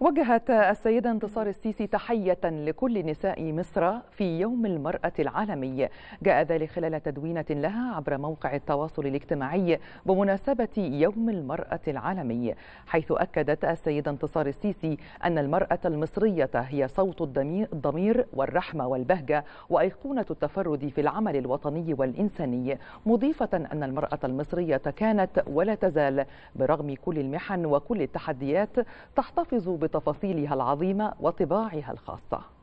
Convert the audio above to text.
وجهت السيدة انتصار السيسي تحية لكل نساء مصر في يوم المرأة العالمي جاء ذلك خلال تدوينة لها عبر موقع التواصل الاجتماعي بمناسبة يوم المرأة العالمي حيث أكدت السيدة انتصار السيسي أن المرأة المصرية هي صوت الضمير والرحمة والبهجة وأيقونة التفرد في العمل الوطني والإنساني مضيفة أن المرأة المصرية كانت ولا تزال برغم كل المحن وكل التحديات تحتفظ بتفاصيلها العظيمة وطباعها الخاصة